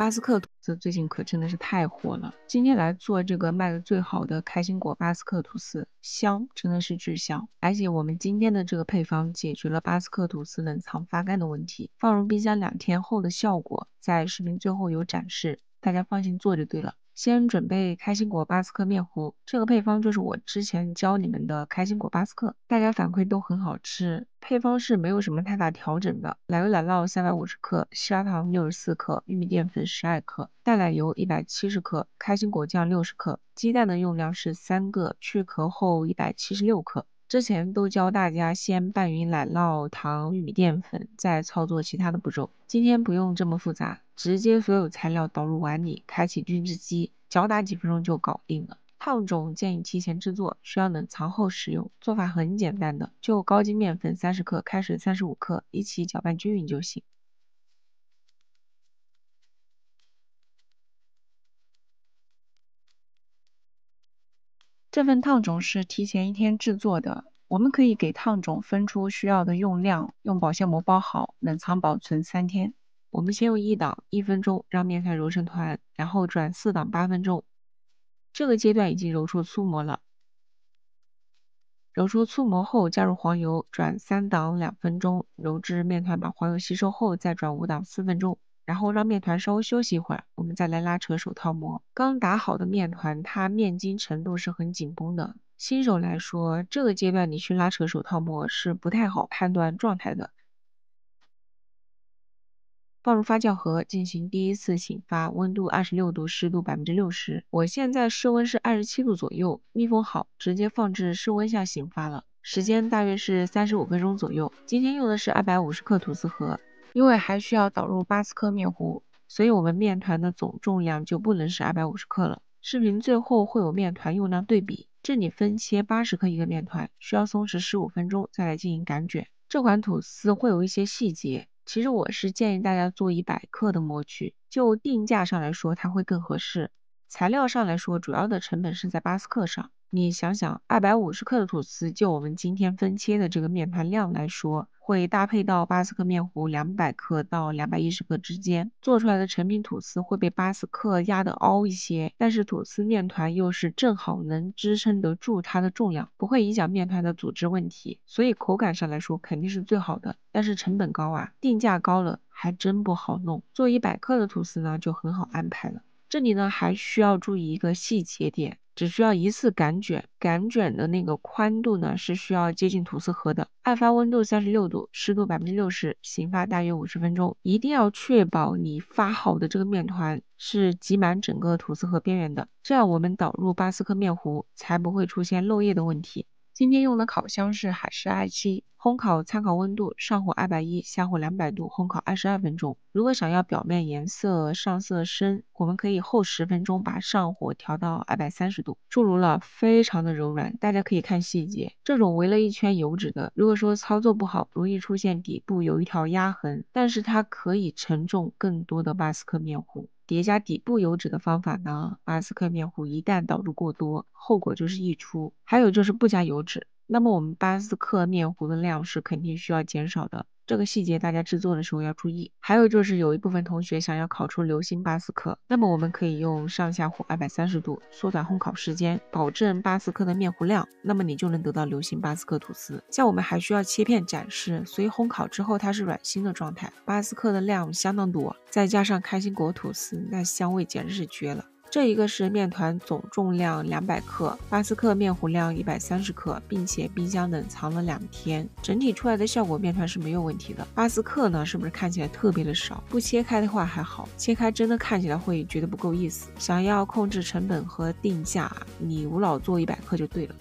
巴斯克吐司最近可真的是太火了，今天来做这个卖的最好的开心果巴斯克吐司，香真的是巨香，而且我们今天的这个配方解决了巴斯克吐司冷藏发干的问题，放入冰箱两天后的效果在视频最后有展示，大家放心做就对了。先准备开心果巴斯克面糊，这个配方就是我之前教你们的开心果巴斯克，大家反馈都很好吃，配方是没有什么太大调整的。奶油奶酪三百五十克，砂糖六十四克，玉米淀粉十二克，淡奶油一百七十克，开心果酱六十克，鸡蛋的用量是三个，去壳后一百七十六克。之前都教大家先拌匀奶酪、糖玉米淀粉，再操作其他的步骤。今天不用这么复杂，直接所有材料倒入碗里，开启均质机，搅打几分钟就搞定了。烫种建议提前制作，需要冷藏后使用。做法很简单的，就高筋面粉三十克，开水三十五克，一起搅拌均匀就行。这份烫种是提前一天制作的，我们可以给烫种分出需要的用量，用保鲜膜包好，冷藏保存三天。我们先用一档一分钟，让面团揉成团，然后转四档八分钟。这个阶段已经揉出粗膜了。揉出粗膜后，加入黄油，转三档两分钟，揉至面团把黄油吸收后，再转五档四分钟，然后让面团稍微休息一会儿。再来拉扯手套膜，刚打好的面团，它面筋程度是很紧绷的。新手来说，这个阶段你去拉扯手套膜是不太好判断状态的。放入发酵盒进行第一次醒发，温度二十六度，湿度百分之六十。我现在室温是二十七度左右，密封好，直接放置室温下醒发了，时间大约是三十五分钟左右。今天用的是二百五十克吐司盒，因为还需要导入八斯克面糊。所以，我们面团的总重量就不能是二百五十克了。视频最后会有面团用量对比，这里分切八十克一个面团，需要松弛十五分钟，再来进行擀卷。这款吐司会有一些细节，其实我是建议大家做一百克的模具，就定价上来说，它会更合适。材料上来说，主要的成本是在巴斯克上。你想想，二百五十克的吐司，就我们今天分切的这个面团量来说，会搭配到巴斯克面糊两百克到两百一十克之间，做出来的成品吐司会被巴斯克压的凹一些，但是吐司面团又是正好能支撑得住它的重量，不会影响面团的组织问题，所以口感上来说肯定是最好的。但是成本高啊，定价高了还真不好弄。做一百克的吐司呢，就很好安排了。这里呢还需要注意一个细节点，只需要一次擀卷，擀卷的那个宽度呢是需要接近吐司盒的。案发温度三十六度，湿度百分之六十，醒发大约五十分钟。一定要确保你发好的这个面团是挤满整个吐司盒边缘的，这样我们导入巴斯克面糊才不会出现漏液的问题。今天用的烤箱是海氏 i7，烘烤参考温度上火二百一，下火两百度，烘烤二十二分钟。如果想要表面颜色上色深，我们可以后十分钟把上火调到二百三十度。出炉了，非常的柔软，大家可以看细节。这种围了一圈油脂的，如果说操作不好，容易出现底部有一条压痕，但是它可以承重更多的巴斯克面糊。叠加底部油脂的方法呢？巴斯克面糊一旦导入过多，后果就是溢出。还有就是不加油脂，那么我们巴斯克面糊的量是肯定需要减少的。这个细节大家制作的时候要注意。还有就是有一部分同学想要烤出流心巴斯克，那么我们可以用上下火二百三十度缩短烘烤时间，保证巴斯克的面糊量，那么你就能得到流心巴斯克吐司。像我们还需要切片展示，所以烘烤之后它是软心的状态。巴斯克的量相当多，再加上开心果吐司，那香味简直是绝了。这一个是面团总重量两百克，巴斯克面糊量一百三十克，并且冰箱冷藏了两天，整体出来的效果面团是没有问题的。巴斯克呢，是不是看起来特别的少？不切开的话还好，切开真的看起来会觉得不够意思。想要控制成本和定价，你无脑做一百克就对了。